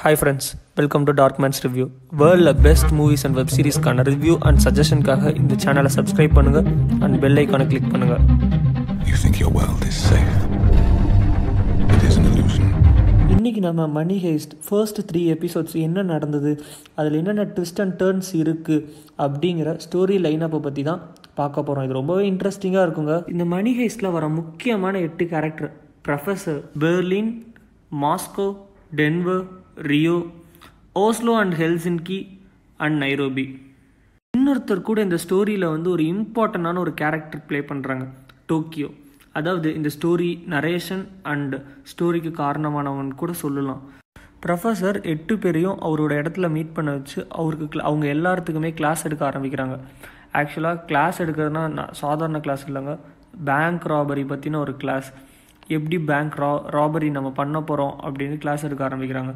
Hi friends welcome to Dark Man's review வேர்ல்ட்ல best movies and web சீரிஸ்க்கான review and சஜஷனுக்காக இந்த சேனலை சப்ஸ்கிரைப் பண்ணுங்க அண்ட் பெல் ஐக்கான கிளிக் பண்ணுங்கள் You think your world is safe. It is an illusion. நம்ம Money Heist first three episodes என்ன நடந்தது அதில் என்னென்ன ட்விஸ்ட் அண்ட் டேர்ன்ஸ் இருக்குது அப்படிங்கிற ஸ்டோரி லைனப்பை பற்றி தான் பார்க்க போகிறோம் இது ரொம்பவே இன்ட்ரெஸ்டிங்காக இருக்குங்க இந்த மணி ஹேஸ்டில் வர முக்கியமான எட்டு character professor Berlin Moscow Denver Rio Oslo and Helsinki and Nairobi இன்னொருத்தர் கூட இந்த ஸ்டோரியில் வந்து ஒரு இம்பார்ட்டண்டான ஒரு கேரக்டர் ப்ளே பண்ணுறாங்க டோக்கியோ அதாவது இந்த ஸ்டோரி நரேஷன் அண்ட் ஸ்டோரிக்கு காரணமானவன் கூட சொல்லலாம் ப்ரொஃபஸர் எட்டு பேரையும் அவரோட இடத்துல மீட் பண்ண வச்சு அவருக்கு அவங்க எல்லாத்துக்குமே கிளாஸ் எடுக்க ஆரம்பிக்கிறாங்க ஆக்சுவலாக கிளாஸ் எடுக்கிறதுனா சாதாரண கிளாஸ் இல்லைங்க பேங்க் ராபரி பற்றின ஒரு கிளாஸ் எப்படி பேங்க் ரா ராபரி நம்ம பண்ண போகிறோம் அப்படின்னு கிளாஸ் எடுக்க ஆரம்பிக்கிறாங்க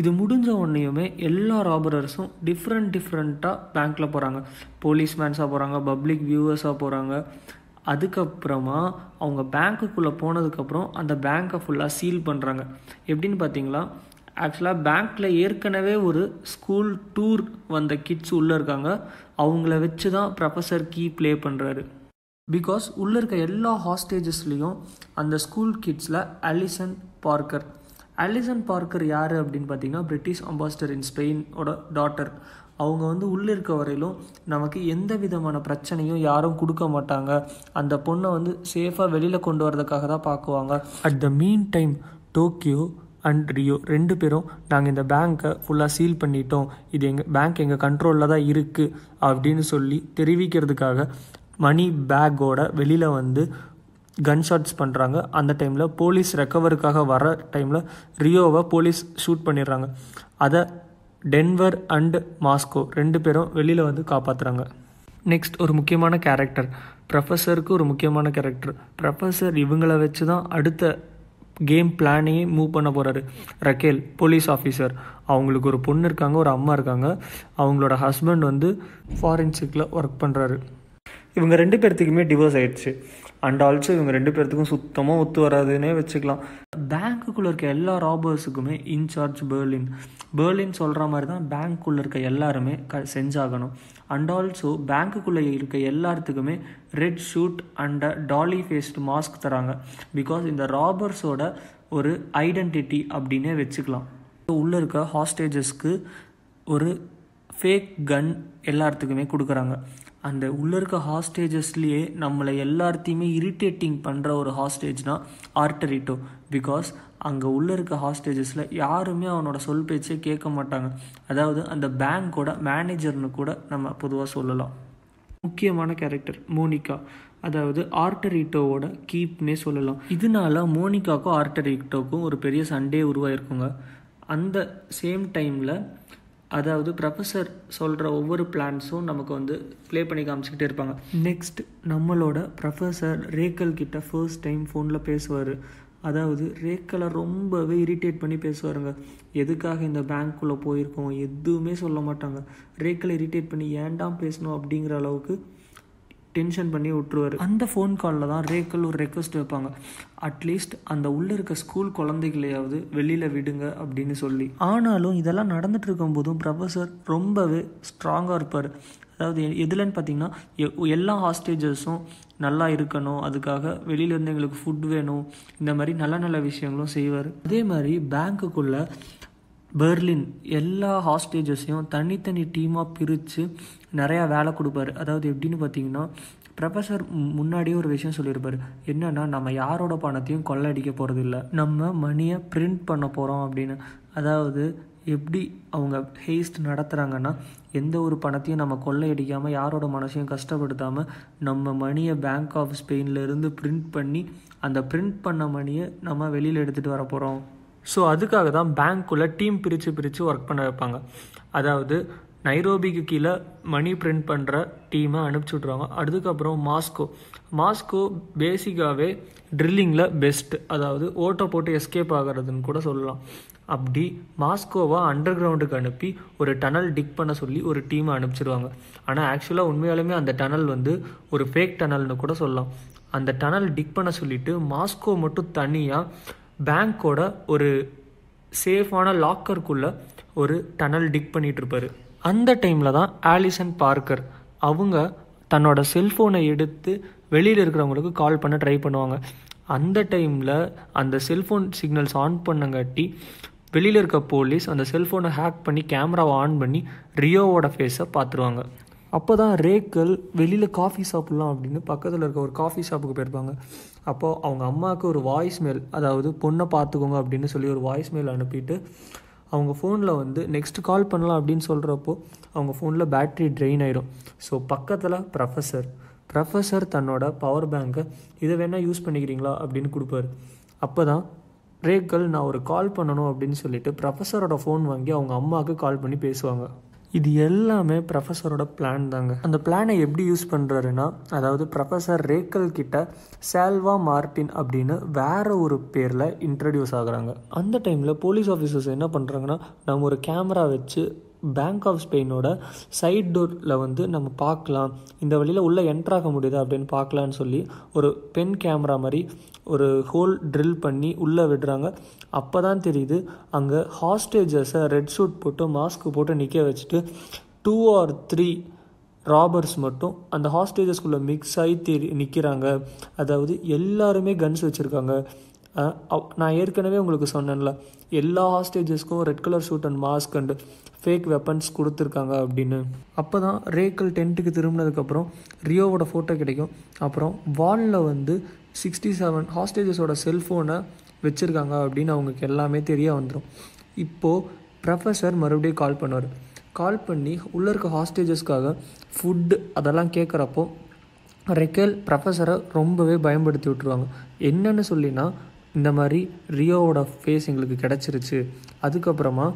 இது முடிஞ்ச உடனேயுமே எல்லா ராபரர்ஸும் டிஃப்ரெண்ட் டிஃப்ரெண்ட்டாக பேங்க்கில் போகிறாங்க போலீஸ் மேன்ஸாக போகிறாங்க பப்ளிக் வியூவர்ஸாக போகிறாங்க அதுக்கப்புறமா அவங்க பேங்க்குக்குள்ளே போனதுக்கப்புறம் அந்த பேங்க்கை ஃபுல்லாக சீல் பண்ணுறாங்க எப்படின்னு பார்த்தீங்களா ஆக்சுவலாக பேங்க்கில் ஏற்கனவே ஒரு ஸ்கூல் டூர் வந்த கிட்ஸ் உள்ளே இருக்காங்க அவங்கள வச்சு தான் ப்ரொஃபஸர் கீ ப்ளே பண்ணுறாரு பிகாஸ் உள்ளே இருக்க எல்லா ஹாஸ்டேஜஸ்லேயும் அந்த ஸ்கூல் கிட்ஸில் அலிசன் பார்க்கர் அலிசன் பார்க்கர் யார் அப்படின்னு பார்த்தீங்கன்னா பிரிட்டிஷ் அம்பாசிடர் இன் ஸ்பெயினோட டாட்டர் அவங்க வந்து உள்ளே இருக்க வரையிலும் நமக்கு எந்த விதமான பிரச்சனையும் யாரும் கொடுக்க மாட்டாங்க அந்த பொண்ணை வந்து சேஃபாக வெளியில் கொண்டு வரதுக்காக தான் பார்க்குவாங்க at the mean time Tokyo and Rio ரெண்டு பேரும் நாங்கள் இந்த பேங்க்கை ஃபுல்லாக சீல் பண்ணிட்டோம் இது எங்கள் பேங்க் எங்கள் கண்ட்ரோலில் தான் இருக்குது அப்படின்னு சொல்லி தெரிவிக்கிறதுக்காக மணி பேக்கோட வெளியில் வந்து கன் ஷாட்ஸ் பண்ணுறாங்க அந்த டைமில் போலீஸ் ரெக்கவருக்காக வர டைமில் ரியோவை போலீஸ் ஷூட் பண்ணிடுறாங்க அதை டென்வர் அண்ட் மாஸ்கோ ரெண்டு பேரும் வெளியில் வந்து காப்பாற்றுறாங்க நெக்ஸ்ட் ஒரு முக்கியமான கேரக்டர் ப்ரொஃபஸருக்கு ஒரு முக்கியமான கேரக்டர் ப்ரொஃபஸர் இவங்கள வச்சு தான் அடுத்த கேம் பிளானையும் மூவ் பண்ண போகிறாரு ரகேல் போலீஸ் ஆஃபீஸர் அவங்களுக்கு ஒரு பொண்ணு இருக்காங்க ஒரு அம்மா இருக்காங்க அவங்களோட ஹஸ்பண்ட் வந்து ஃபாரின்சிக்கில் ஒர்க் பண்ணுறாரு இவங்க ரெண்டு பேர்த்துக்குமே டிவோர்ஸ் ஆயிடுச்சு அண்ட் ஆல்சோ இவங்க ரெண்டு பேர்த்துக்கும் சுத்தமாக ஒத்து வராதுன்னே வச்சுக்கலாம் பேங்க்குள்ளே இருக்க எல்லா ராபர்ஸுக்குமே இன்சார்ஜ் பேர்லின் பேர்லின் சொல்கிற மாதிரி தான் பேங்க்குள்ளே இருக்க எல்லாருமே க செஞ்சாகணும் அண்ட் ஆல்சோ பேங்க்குள்ளே இருக்க எல்லாத்துக்குமே red suit and Dali faced mask தராங்க பிகாஸ் இந்த ராபர்ஸோட ஒரு ஐடென்டிட்டி அப்படின்னே வச்சுக்கலாம் உள்ளே இருக்க ஹாஸ்டேஜஸ்க்கு ஒரு ஃபேக் கன் எல்லாத்துக்குமே கொடுக்குறாங்க அந்த உள்ளே இருக்க ஹாஸ்டேஜஸ்லேயே நம்மளை எல்லாத்தையுமே இரிட்டேட்டிங் பண்ணுற ஒரு ஹாஸ்டேஜ்னால் ஆர்டரிட்டோ பிகாஸ் அங்கே உள்ளே இருக்க ஹாஸ்டேஜஸில் யாருமே அவனோட சொல் பேச்சே கேட்க மாட்டாங்க அதாவது அந்த பேங்கோட மேனேஜர்னு கூட நம்ம பொதுவாக சொல்லலாம் முக்கியமான கேரக்டர் மோனிகா அதாவது ஆர்டரிட்டோவோட கீப்னே சொல்லலாம் இதனால மோனிகாக்கும் ஆர்டரிட்டோக்கும் ஒரு பெரிய சண்டே உருவாயிருக்குங்க அந்த சேம் டைமில் அதாவது ப்ரொஃபஸர் சொல்கிற ஒவ்வொரு பிளான்ஸும் நமக்கு வந்து ப்ளே பண்ணி காமிச்சிக்கிட்டே இருப்பாங்க நெக்ஸ்ட் நம்மளோட ப்ரொஃபஸர் ரேக்கல் கிட்ட ஃபர்ஸ்ட் டைம் ஃபோனில் பேசுவார் அதாவது ரேக்கலை ரொம்பவே இரிட்டேட் பண்ணி பேசுவாருங்க எதுக்காக இந்த பேங்க்குள்ளே போயிருக்கோம் எதுவுமே சொல்ல மாட்டாங்க ரேக்கலை இரிட்டேட் பண்ணி ஏன்டாம் பேசணும் அப்படிங்கிற அளவுக்கு டென்ஷன் பண்ணி விட்டுருவார் அந்த ஃபோன் காலில் தான் ரேக்கல் ஒரு ரெக்வஸ்ட் வைப்பாங்க அட்லீஸ்ட் அந்த உள்ளே இருக்க ஸ்கூல் குழந்தைகளையாவது வெளியில் விடுங்க அப்படின்னு சொல்லி ஆனாலும் இதெல்லாம் நடந்துட்டு இருக்கும்போதும் ப்ரொஃபஸர் ரொம்பவே ஸ்ட்ராங்காக இருப்பார் அதாவது எதுலன்னு பார்த்தீங்கன்னா எல்லா ஹாஸ்டேஜஸும் நல்லா இருக்கணும் அதுக்காக வெளியிலேருந்து எங்களுக்கு ஃபுட் வேணும் இந்த மாதிரி நல்ல நல்ல விஷயங்களும் செய்வார் அதே மாதிரி பேங்க்குக்குள்ளே பெர்லின் எல்லா ஹாஸ்டேஜஸையும் தனித்தனி டீமாக பிரித்து நிறையா வேலை கொடுப்பாரு அதாவது எப்படின்னு பார்த்தீங்கன்னா ப்ரொஃபஸர் முன்னாடியே ஒரு விஷயம் சொல்லியிருப்பார் என்னென்னா நம்ம யாரோட பணத்தையும் கொள்ளடிக்க போகிறது இல்லை நம்ம மணியை பிரிண்ட் பண்ண போகிறோம் அப்படின்னு அதாவது எப்படி அவங்க ஹேஸ்ட் நடத்துகிறாங்கன்னா எந்த ஒரு பணத்தையும் நம்ம கொள்ளையடிக்காமல் யாரோட மனசையும் கஷ்டப்படுத்தாமல் நம்ம மணியை பேங்க் ஆஃப் ஸ்பெயின்லேருந்து பிரிண்ட் பண்ணி அந்த பிரிண்ட் பண்ண மணியை நம்ம வெளியில் எடுத்துகிட்டு வர போகிறோம் ஸோ அதுக்காக தான் பேங்க்குள்ளே டீம் பிரித்து பிரித்து ஒர்க் பண்ண வைப்பாங்க அதாவது நைரோபிக்கு கீழே மணி பிரிண்ட் பண்ணுற டீமை அனுப்பிச்சி விட்ருவாங்க அதுக்கப்புறம் மாஸ்கோ மாஸ்கோ பேசிக்காகவே ட்ரில்லிங்கில் பெஸ்ட்டு அதாவது ஓட்டை போட்டு எஸ்கேப் ஆகிறதுன்னு கூட சொல்லலாம் அப்படி மாஸ்கோவை அண்டர் கிரவுண்டுக்கு அனுப்பி ஒரு டனல் டிக் பண்ண சொல்லி ஒரு டீமை அனுப்பிச்சிருவாங்க ஆனால் ஆக்சுவலாக உண்மையாலுமே அந்த டனல் வந்து ஒரு ஃபேக் டனல்னு கூட சொல்லலாம் அந்த டனல் டிக் பண்ண சொல்லிவிட்டு மாஸ்கோ மட்டும் தனியாக பேங்க்கோட ஒரு சேஃபான லாக்கருக்குள்ளே ஒரு டனல் டிக் பண்ணிகிட்ருப்பார் அந்த டைமில் தான் ஆலிசன் பார்க்கர் அவங்க தன்னோட செல்ஃபோனை எடுத்து வெளியில் இருக்கிறவங்களுக்கு கால் பண்ண ட்ரை பண்ணுவாங்க அந்த டைமில் அந்த செல்ஃபோன் சிக்னல்ஸ் ஆன் பண்ணங்காட்டி வெளியில் இருக்க போலீஸ் அந்த செல்ஃபோனை ஹேக் பண்ணி கேமராவை ஆன் பண்ணி ரியோவோட ஃபேஸை பார்த்துருவாங்க அப்போ தான் ரேக்கல் வெளியில் காஃபி சாப்பிட்லாம் அப்படின்னு பக்கத்தில் இருக்க ஒரு காஃபி ஷாப்புக்கு போயிருப்பாங்க அப்போது அவங்க அம்மாவுக்கு ஒரு வாய்ஸ் மெயில் அதாவது பொண்ணை பார்த்துக்கோங்க அப்படின்னு சொல்லி ஒரு வாய்ஸ் மெயில் அனுப்பிட்டு அவங்க ஃபோனில் வந்து நெக்ஸ்ட்டு கால் பண்ணலாம் அப்படின்னு சொல்கிறப்போ அவங்க ஃபோனில் பேட்ரி ட்ரெயின் ஆயிரும் ஸோ பக்கத்தில் ப்ரொஃபஸர் ப்ரொஃபஸர் தன்னோட பவர் பேங்க்கை இதை வேணால் யூஸ் பண்ணிக்கிறீங்களா அப்படின்னு கொடுப்பாரு அப்போ தான் ரேக்கல் நான் ஒரு கால் பண்ணணும் அப்படின்னு சொல்லிட்டு ப்ரொஃபஸரோட ஃபோன் வாங்கி அவங்க அம்மாவுக்கு கால் பண்ணி பேசுவாங்க இது எல்லாமே ப்ரொஃபஸரோட பிளான் தாங்க அந்த பிளானை எப்படி யூஸ் பண்ணுறாருன்னா அதாவது ப்ரொஃபஸர் ரேக்கல் கிட்ட சேல்வா மார்டின் அப்படின்னு வேற ஒரு பேரில் இன்ட்ரடியூஸ் ஆகுறாங்க அந்த டைமில் போலீஸ் ஆஃபீஸர்ஸ் என்ன பண்ணுறாங்கன்னா நம்ம ஒரு கேமரா வச்சு பேங்க் ஆஃப் ஸ்பெயினோட சைட் டோரில் வந்து நம்ம பார்க்கலாம் இந்த வழியில் உள்ளே என்ட்ராக முடியுதா அப்படின்னு பார்க்கலான்னு சொல்லி ஒரு பென் கேமரா மாதிரி ஒரு ஹோல் ட்ரில் பண்ணி உள்ளே விடுறாங்க அப்போ தான் தெரியுது அங்கே ஹாஸ்டேஜஸை ரெட் சூட் போட்டு மாஸ்க் போட்டு நிற்க வச்சுட்டு டூ ஆர் த்ரீ ராபர்ஸ் மட்டும் அந்த ஹாஸ்டேஜஸ்குள்ளே மிக்ஸ் ஆகி தெரி நிற்கிறாங்க அதாவது எல்லாருமே கன்ஸ் வச்சுருக்காங்க நான் ஏற்கனவே உங்களுக்கு சொன்னேன்ல எல்லா ஹாஸ்டேஜஸ்க்கும் red colour suit and mask and fake weapons கொடுத்துருக்காங்க அப்படின்னு அப்போ தான் ரேக்கல் டென்ட்டுக்கு திரும்பினதுக்கப்புறம் ரியோவோட ஃபோட்டோ கிடைக்கும் அப்புறம் வாலில் வந்து சிக்ஸ்டி செவன் ஹாஸ்டேஜஸோட செல்ஃபோனை வச்சுருக்காங்க அப்படின்னு அவங்களுக்கு எல்லாமே தெரிய வந்துடும் இப்போது ப்ரொஃபஸர் மறுபடியும் கால் பண்ணுவார் கால் பண்ணி உள்ளே இருக்க ஹாஸ்டேஜஸ்க்காக ஃபுட்டு அதெல்லாம் கேட்குறப்போ ரெக்கேல் ப்ரொஃபஸரை ரொம்பவே பயன்படுத்தி விட்ருவாங்க என்னென்னு சொல்லினா இந்த மாதிரி ரியோவோட ஃபேஸ் எங்களுக்கு கிடச்சிருச்சு அதுக்கப்புறமா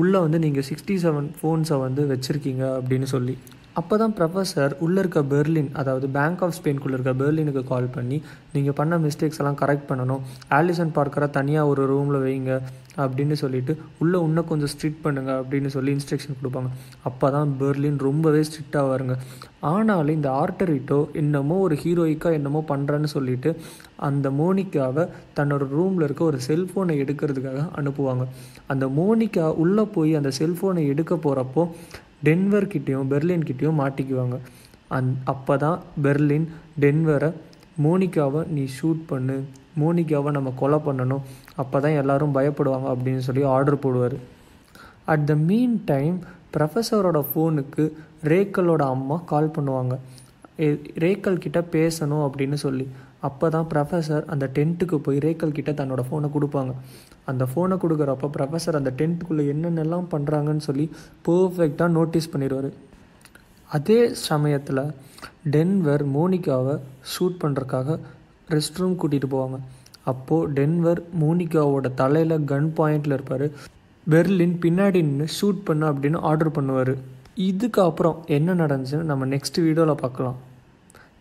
உள்ளே வந்து நீங்கள் சிக்ஸ்டி செவன் ஃபோன்ஸை வந்து வச்சுருக்கீங்க அப்படின்னு சொல்லி அப்போ தான் ப்ரொஃபஸர் உள்ளே இருக்க பெர்லின் அதாவது பேங்க் ஆஃப் ஸ்பெயின்குள்ளே இருக்க பெர்லினுக்கு கால் பண்ணி நீங்கள் பண்ண மிஸ்டேக்ஸ் எல்லாம் கரெக்ட் பண்ணணும் ஆலிசன் பார்க்கரை தனியாக ஒரு ரூமில் வைங்க அப்படின்னு சொல்லிட்டு உள்ளே இன்னும் கொஞ்சம் ஸ்ட்ரிக்ட் பண்ணுங்க அப்படின்னு சொல்லி இன்ஸ்ட்ரக்ஷன் கொடுப்பாங்க அப்போ தான் பெர்லின் ரொம்பவே ஸ்ட்ரிக்டாக வருங்க ஆனாலும் இந்த ஆர்டரிட்டோ என்னமோ ஒரு ஹீரோயிக்காக என்னமோ பண்ணுறேன்னு சொல்லிட்டு அந்த மோனிக்காவை தன்னோட ரூமில் இருக்க ஒரு செல்ஃபோனை எடுக்கிறதுக்காக அனுப்புவாங்க அந்த மோனிக்கா உள்ளே போய் அந்த செல்ஃபோனை எடுக்க போகிறப்போ டென்வர்கிட்டேயும் பெர்லின்கிட்டேயும் மாட்டிக்குவாங்க அந் அப்போ தான் பெர்லின் டென்வரை மோனிகாவை நீ ஷூட் பண்ணு மோனிகாவை நம்ம கொலை பண்ணணும் அப்போ தான் எல்லோரும் பயப்படுவாங்க அப்படின்னு சொல்லி ஆர்டர் போடுவார் அட் த மீன் டைம் ப்ரொஃபஸரோட ஃபோனுக்கு ரேக்கலோட அம்மா கால் பண்ணுவாங்க ரேக்கல் கிட்ட பேசணும் அப்படின்னு சொல்லி அப்போ தான் ப்ரொஃபஸர் அந்த டென்ட்டுக்கு போய் ரேக்கல் கிட்டே தன்னோட ஃபோனை கொடுப்பாங்க அந்த ஃபோனை கொடுக்குறப்ப ப்ரொஃபஸர் அந்த டென்ட்டுக்குள்ளே என்னென்னலாம் பண்ணுறாங்கன்னு சொல்லி பர்ஃபெக்டாக நோட்டீஸ் பண்ணிடுவார் அதே சமயத்தில் டென்வர் மோனிகாவை ஷூட் பண்ணுறக்காக ரெஸ்ட் ரூம் கூட்டிகிட்டு போவாங்க அப்போது டென்வர் மோனிகாவோட தலையில் கன் பாயிண்டில் இருப்பார் பெர்லின் பின்னாடி நின்று ஷூட் பண்ண அப்படின்னு ஆர்டர் பண்ணுவார் இதுக்கப்புறம் என்ன நடந்துச்சுன்னு நம்ம நெக்ஸ்ட் வீடியோவில் பார்க்கலாம்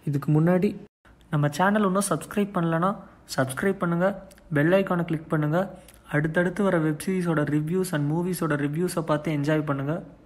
இதுக்கு முன்னாடி நம்ம சேனல் இன்னும் சப்ஸ்கிரைப் பண்ணலன்னா சப்ஸ்கிரைப் பண்ணுங்கள் பெல் ஐக்கானை கிளிக் பண்ணுங்கள் அடுத்தடுத்து வர வெப்சீரிஸோட ரிவ்யூஸ் அண்ட் மூவிஸோட ரிவ்யூஸை பார்த்து என்ஜாய் பண்ணுங்கள்